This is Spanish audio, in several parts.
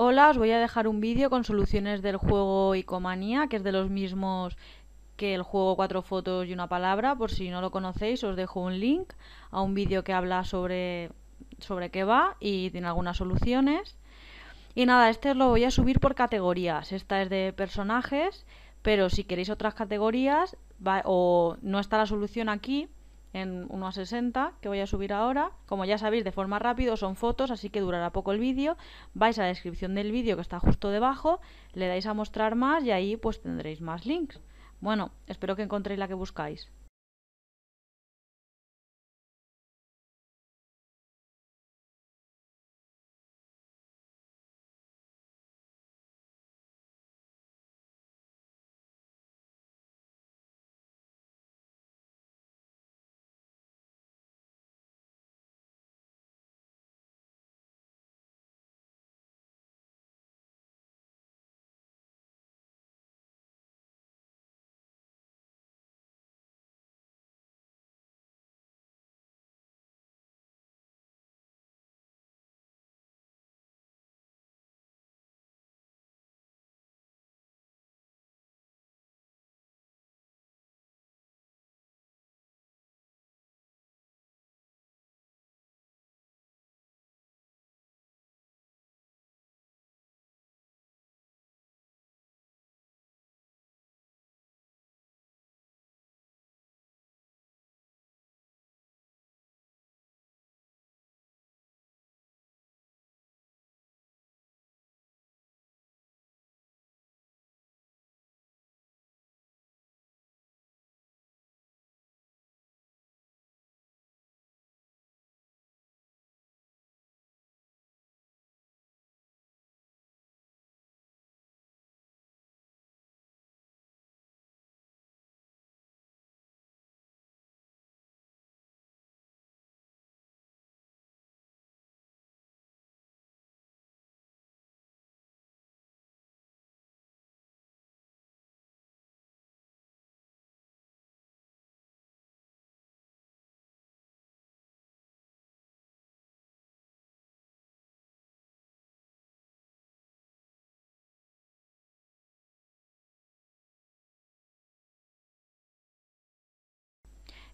Hola, os voy a dejar un vídeo con soluciones del juego Icomanía, que es de los mismos que el juego Cuatro fotos y una palabra. Por si no lo conocéis, os dejo un link a un vídeo que habla sobre, sobre qué va y tiene algunas soluciones. Y nada, este lo voy a subir por categorías. Esta es de personajes, pero si queréis otras categorías o no está la solución aquí, en 60 que voy a subir ahora. Como ya sabéis, de forma rápida son fotos, así que durará poco el vídeo. Vais a la descripción del vídeo que está justo debajo, le dais a mostrar más y ahí pues tendréis más links. Bueno, espero que encontréis la que buscáis.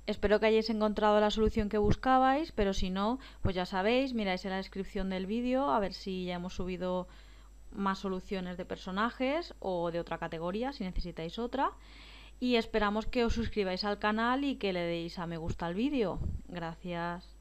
Espero que hayáis encontrado la solución que buscabais, pero si no, pues ya sabéis, miráis en la descripción del vídeo a ver si ya hemos subido más soluciones de personajes o de otra categoría si necesitáis otra. Y esperamos que os suscribáis al canal y que le deis a me gusta al vídeo. Gracias.